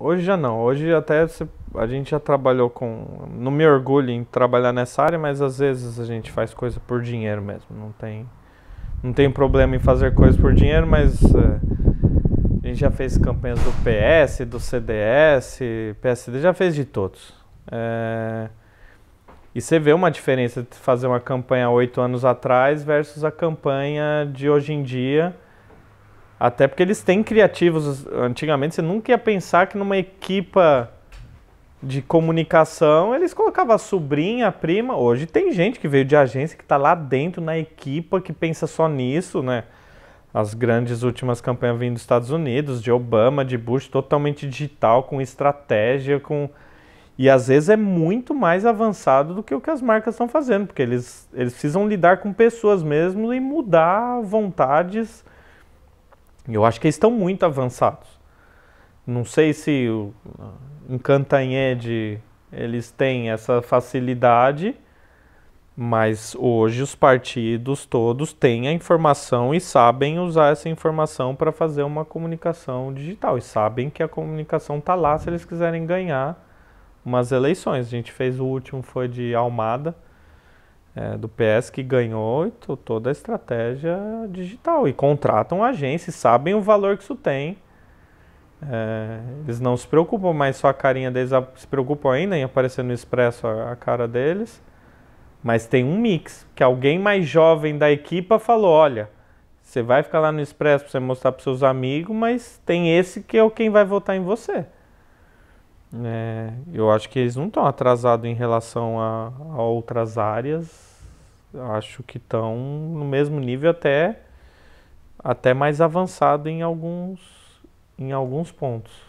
Hoje já não. Hoje até a gente já trabalhou com. Não me orgulho em trabalhar nessa área, mas às vezes a gente faz coisa por dinheiro mesmo. Não tem, não tem problema em fazer coisa por dinheiro, mas é, a gente já fez campanhas do PS, do CDS, PSD, já fez de todos. É... E você vê uma diferença de fazer uma campanha oito anos atrás versus a campanha de hoje em dia até porque eles têm criativos. Antigamente você nunca ia pensar que numa equipa de comunicação eles colocavam a sobrinha, a prima. Hoje tem gente que veio de agência que está lá dentro na equipa que pensa só nisso, né? As grandes últimas campanhas vindo dos Estados Unidos, de Obama, de Bush, totalmente digital, com estratégia, com. E às vezes é muito mais avançado do que o que as marcas estão fazendo, porque eles, eles precisam lidar com pessoas mesmo e mudar vontades eu acho que eles estão muito avançados. Não sei se o, em Cantanhede eles têm essa facilidade, mas hoje os partidos todos têm a informação e sabem usar essa informação para fazer uma comunicação digital. E sabem que a comunicação está lá se eles quiserem ganhar umas eleições. A gente fez o último, foi de Almada é, do PS que ganhou toda a estratégia digital. E contratam agências, sabem o valor que isso tem. É, eles não se preocupam mais só a carinha deles, se preocupam ainda em aparecer no Expresso a, a cara deles. Mas tem um mix, que alguém mais jovem da equipa falou, olha, você vai ficar lá no Expresso para você mostrar para seus amigos, mas tem esse que é quem vai votar em você. É, eu acho que eles não estão atrasados em relação a, a outras áreas acho que estão no mesmo nível até até mais avançado em alguns em alguns pontos.